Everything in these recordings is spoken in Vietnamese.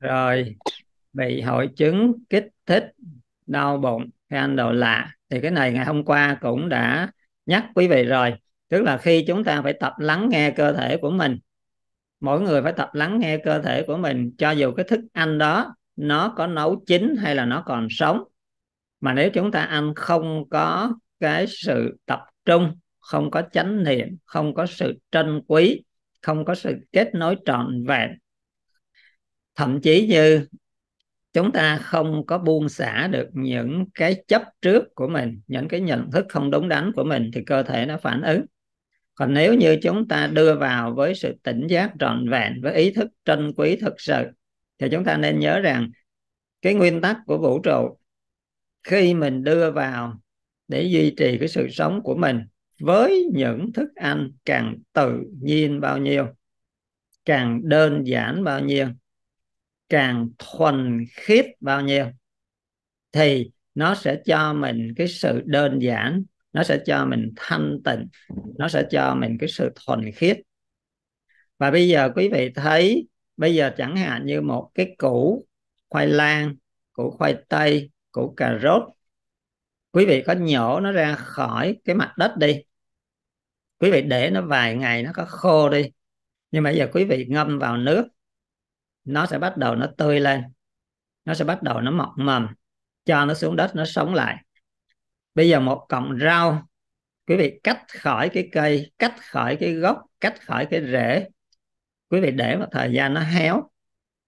rồi bị hội chứng kích thích đau bụng hay ăn đồ lạ thì cái này ngày hôm qua cũng đã nhắc quý vị rồi tức là khi chúng ta phải tập lắng nghe cơ thể của mình mỗi người phải tập lắng nghe cơ thể của mình cho dù cái thức ăn đó nó có nấu chín hay là nó còn sống mà nếu chúng ta ăn không có cái sự tập trung không có chánh niệm không có sự trân quý không có sự kết nối trọn vẹn thậm chí như chúng ta không có buông xả được những cái chấp trước của mình những cái nhận thức không đúng đắn của mình thì cơ thể nó phản ứng còn nếu như chúng ta đưa vào với sự tỉnh giác trọn vẹn với ý thức trân quý thực sự thì chúng ta nên nhớ rằng cái nguyên tắc của vũ trụ khi mình đưa vào để duy trì cái sự sống của mình với những thức ăn càng tự nhiên bao nhiêu càng đơn giản bao nhiêu càng thuần khiết bao nhiêu thì nó sẽ cho mình cái sự đơn giản nó sẽ cho mình thanh tịnh nó sẽ cho mình cái sự thuần khiết và bây giờ quý vị thấy bây giờ chẳng hạn như một cái củ khoai lang củ khoai tây củ cà rốt quý vị có nhổ nó ra khỏi cái mặt đất đi quý vị để nó vài ngày nó có khô đi nhưng mà bây giờ quý vị ngâm vào nước nó sẽ bắt đầu nó tươi lên nó sẽ bắt đầu nó mọc mầm cho nó xuống đất nó sống lại bây giờ một cọng rau quý vị cách khỏi cái cây cách khỏi cái gốc cách khỏi cái rễ quý vị để một thời gian nó héo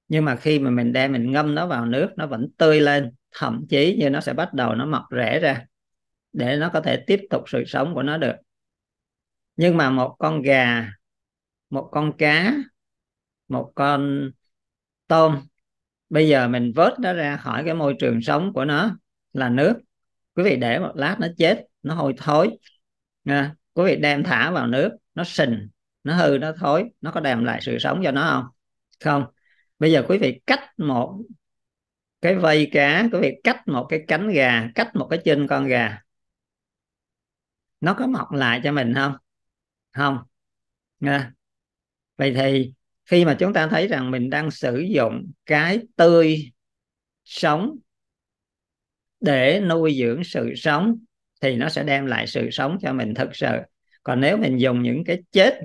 nhưng mà khi mà mình đem mình ngâm nó vào nước nó vẫn tươi lên thậm chí như nó sẽ bắt đầu nó mọc rễ ra để nó có thể tiếp tục sự sống của nó được nhưng mà một con gà một con cá một con tôm bây giờ mình vớt nó ra khỏi cái môi trường sống của nó là nước quý vị để một lát nó chết nó hôi thối nha quý vị đem thả vào nước nó sình nó hư nó thối nó có đem lại sự sống cho nó không không bây giờ quý vị cách một cái vây cá quý vị cách một cái cánh gà cách một cái chân con gà nó có mọc lại cho mình không không nha vậy thì khi mà chúng ta thấy rằng mình đang sử dụng cái tươi sống để nuôi dưỡng sự sống thì nó sẽ đem lại sự sống cho mình thực sự còn nếu mình dùng những cái chết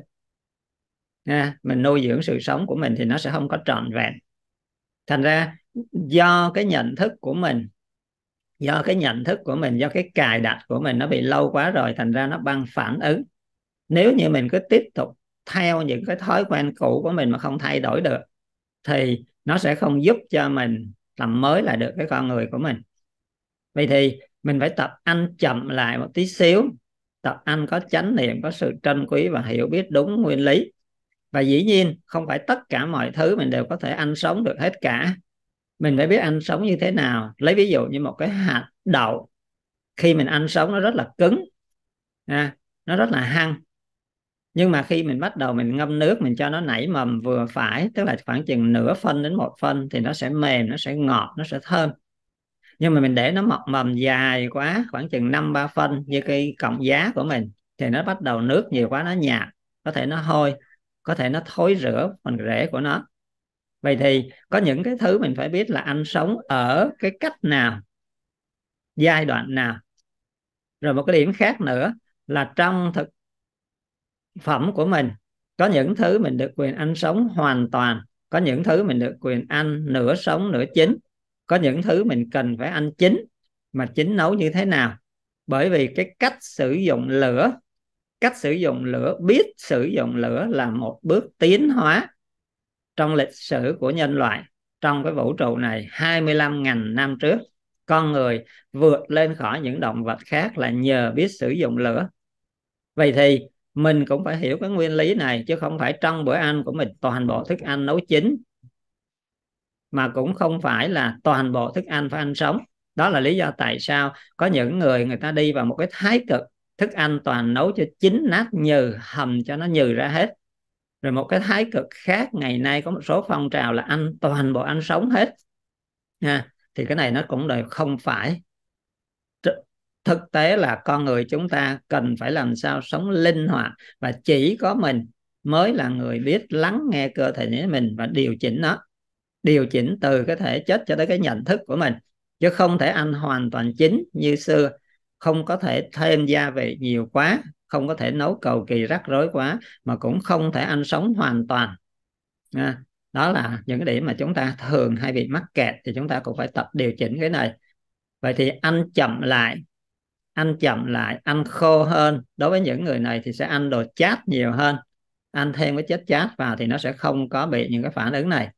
nha, mình nuôi dưỡng sự sống của mình thì nó sẽ không có trọn vẹn thành ra do cái nhận thức của mình do cái nhận thức của mình do cái cài đặt của mình nó bị lâu quá rồi thành ra nó băng phản ứng nếu như mình cứ tiếp tục theo những cái thói quen cũ của mình mà không thay đổi được thì nó sẽ không giúp cho mình làm mới lại được cái con người của mình vậy thì mình phải tập ăn chậm lại một tí xíu tập ăn có chánh niệm có sự trân quý và hiểu biết đúng nguyên lý và dĩ nhiên không phải tất cả mọi thứ mình đều có thể ăn sống được hết cả mình phải biết ăn sống như thế nào lấy ví dụ như một cái hạt đậu khi mình ăn sống nó rất là cứng nó rất là hăng nhưng mà khi mình bắt đầu mình ngâm nước mình cho nó nảy mầm vừa phải tức là khoảng chừng nửa phân đến một phân thì nó sẽ mềm nó sẽ ngọt nó sẽ thơm nhưng mà mình để nó mọc mầm dài quá khoảng chừng năm ba phân như cái cọng giá của mình thì nó bắt đầu nước nhiều quá nó nhạt có thể nó hôi có thể nó thối rửa phần rễ của nó vậy thì có những cái thứ mình phải biết là anh sống ở cái cách nào giai đoạn nào rồi một cái điểm khác nữa là trong thực phẩm của mình có những thứ mình được quyền ăn sống hoàn toàn có những thứ mình được quyền ăn nửa sống nửa chín có những thứ mình cần phải ăn chín mà chín nấu như thế nào bởi vì cái cách sử dụng lửa cách sử dụng lửa biết sử dụng lửa là một bước tiến hóa trong lịch sử của nhân loại trong cái vũ trụ này 25.000 năm trước con người vượt lên khỏi những động vật khác là nhờ biết sử dụng lửa vậy thì mình cũng phải hiểu cái nguyên lý này chứ không phải trong bữa ăn của mình toàn bộ thức ăn nấu chín mà cũng không phải là toàn bộ thức ăn phải ăn sống đó là lý do tại sao có những người người ta đi vào một cái thái cực thức ăn toàn nấu cho chín nát nhừ hầm cho nó nhừ ra hết rồi một cái thái cực khác ngày nay có một số phong trào là ăn toàn bộ ăn sống hết ha thì cái này nó cũng đều không phải thực tế là con người chúng ta cần phải làm sao sống linh hoạt và chỉ có mình mới là người biết lắng nghe cơ thể mình và điều chỉnh nó điều chỉnh từ cái thể chất cho tới cái nhận thức của mình chứ không thể ăn hoàn toàn chính như xưa không có thể thêm gia vị nhiều quá không có thể nấu cầu kỳ rắc rối quá mà cũng không thể ăn sống hoàn toàn à, đó là những cái điểm mà chúng ta thường hay bị mắc kẹt thì chúng ta cũng phải tập điều chỉnh cái này vậy thì ăn chậm lại ăn chậm lại ăn khô hơn đối với những người này thì sẽ ăn đồ chát nhiều hơn ăn thêm cái chất chát vào thì nó sẽ không có bị những cái phản ứng này